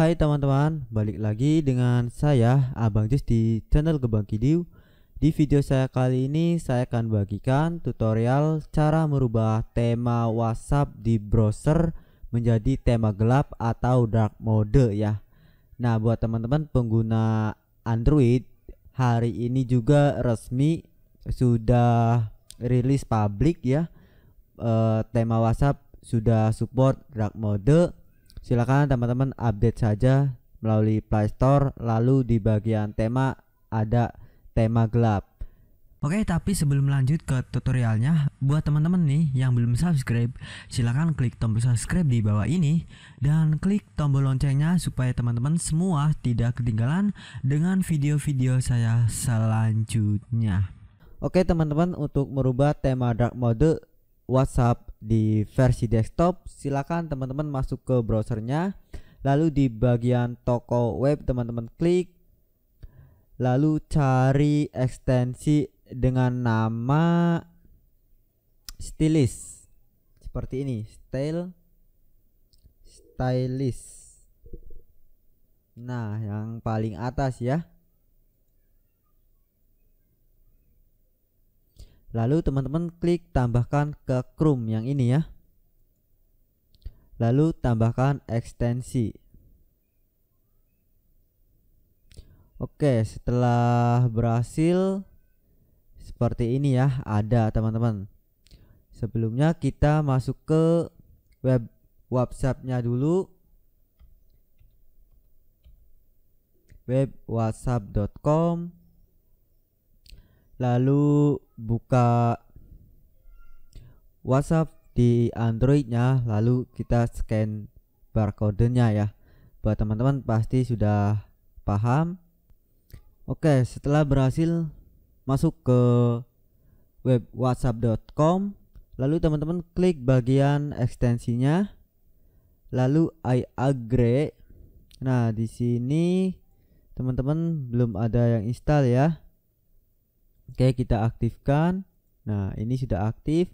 Hai teman-teman, balik lagi dengan saya Abang Jus di channel Gebang Kidiu Di video saya kali ini saya akan bagikan tutorial cara merubah tema WhatsApp di browser menjadi tema gelap atau dark mode ya Nah buat teman-teman pengguna Android hari ini juga resmi sudah rilis publik ya e, Tema WhatsApp sudah support dark mode Silakan teman-teman update saja melalui Play Store lalu di bagian tema ada tema gelap. Oke, tapi sebelum lanjut ke tutorialnya, buat teman-teman nih yang belum subscribe, silahkan klik tombol subscribe di bawah ini dan klik tombol loncengnya supaya teman-teman semua tidak ketinggalan dengan video-video saya selanjutnya. Oke teman-teman, untuk merubah tema dark mode WhatsApp di versi desktop, silakan teman-teman masuk ke browsernya. Lalu di bagian toko web teman-teman klik. Lalu cari ekstensi dengan nama stylis Seperti ini, style stylist. Nah, yang paling atas ya. Lalu teman-teman klik tambahkan ke Chrome yang ini ya. Lalu tambahkan ekstensi. Oke, setelah berhasil seperti ini ya, ada teman-teman. Sebelumnya kita masuk ke web WhatsApp-nya dulu. whatsapp.com lalu buka WhatsApp di Androidnya lalu kita scan barcode-nya ya. Buat teman-teman pasti sudah paham. Oke, setelah berhasil masuk ke web whatsapp.com, lalu teman-teman klik bagian ekstensinya. Lalu I agree. Nah, di sini teman-teman belum ada yang install ya. Oke, kita aktifkan. Nah, ini sudah aktif.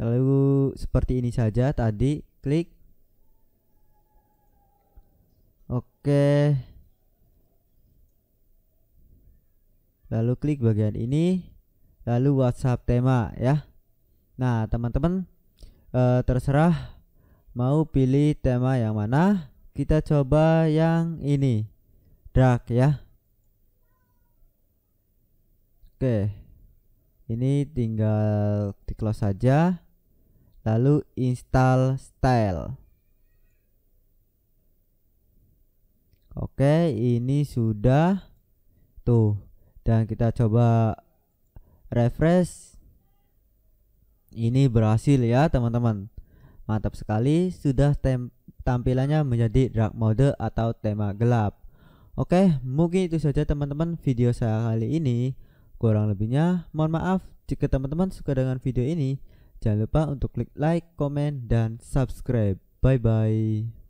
Lalu seperti ini saja tadi, klik. Oke. Lalu klik bagian ini, lalu WhatsApp tema ya. Nah, teman-teman e, terserah mau pilih tema yang mana. Kita coba yang ini. Drag ya. Oke. Ini tinggal di close saja. Lalu install style. Oke, ini sudah tuh. Dan kita coba refresh. Ini berhasil ya, teman-teman. Mantap sekali, sudah tampilannya menjadi dark mode atau tema gelap. Oke, mungkin itu saja teman-teman video saya kali ini. Kurang lebihnya, mohon maaf jika teman-teman suka dengan video ini. Jangan lupa untuk klik like, comment dan subscribe. Bye-bye.